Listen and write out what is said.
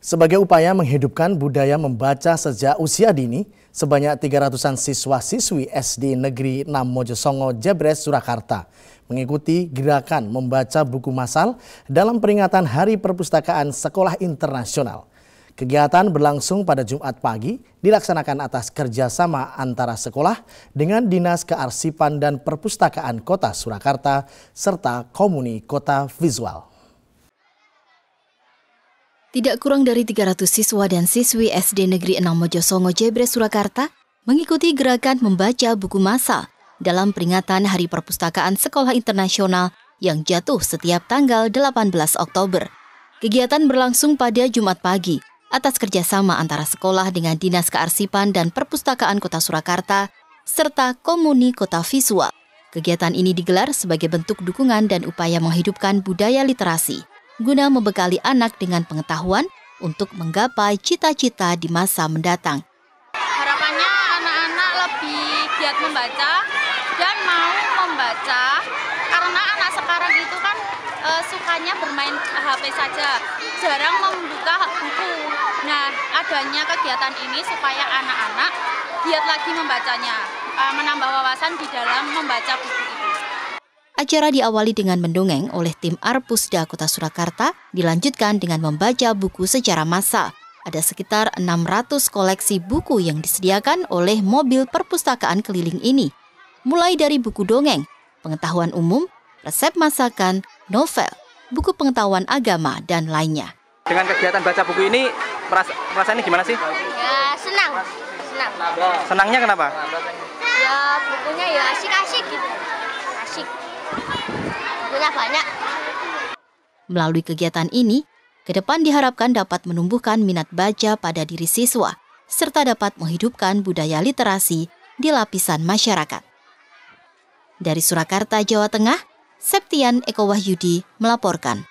Sebagai upaya menghidupkan budaya membaca sejak usia dini, sebanyak 300-an siswa-siswi SD Negeri 6 Mojosongo, Jebres, Surakarta mengikuti gerakan membaca buku masal dalam peringatan Hari Perpustakaan Sekolah Internasional. Kegiatan berlangsung pada Jumat pagi dilaksanakan atas kerjasama antara sekolah dengan Dinas Kearsipan dan Perpustakaan Kota Surakarta serta Komuni Kota Visual. Tidak kurang dari 300 siswa dan siswi SD Negeri 6 Mojosongo Jebre Surakarta mengikuti gerakan membaca buku masa dalam peringatan Hari Perpustakaan Sekolah Internasional yang jatuh setiap tanggal 18 Oktober. Kegiatan berlangsung pada Jumat pagi atas kerjasama antara sekolah dengan Dinas Kearsipan dan Perpustakaan Kota Surakarta serta Komuni Kota Visual. Kegiatan ini digelar sebagai bentuk dukungan dan upaya menghidupkan budaya literasi guna membekali anak dengan pengetahuan untuk menggapai cita-cita di masa mendatang. Harapannya anak-anak lebih giat membaca dan mau membaca karena anak sekarang itu kan e, sukanya bermain HP saja, jarang membuka buku. Nah, adanya kegiatan ini supaya anak-anak giat lagi membacanya, e, menambah wawasan di dalam membaca buku itu. Acara diawali dengan mendongeng oleh tim Arpusda Kota Surakarta, dilanjutkan dengan membaca buku secara massal. Ada sekitar 600 koleksi buku yang disediakan oleh mobil perpustakaan keliling ini. Mulai dari buku dongeng, pengetahuan umum, resep masakan, novel, buku pengetahuan agama, dan lainnya. Dengan kegiatan baca buku ini, perasaan perasaannya gimana sih? Ya, senang. Senang. Senangnya kenapa? Ya, bukunya ya asik-asik gitu. Asik. Melalui kegiatan ini, ke depan diharapkan dapat menumbuhkan minat baca pada diri siswa, serta dapat menghidupkan budaya literasi di lapisan masyarakat. Dari Surakarta, Jawa Tengah, Septian Eko Wahyudi melaporkan.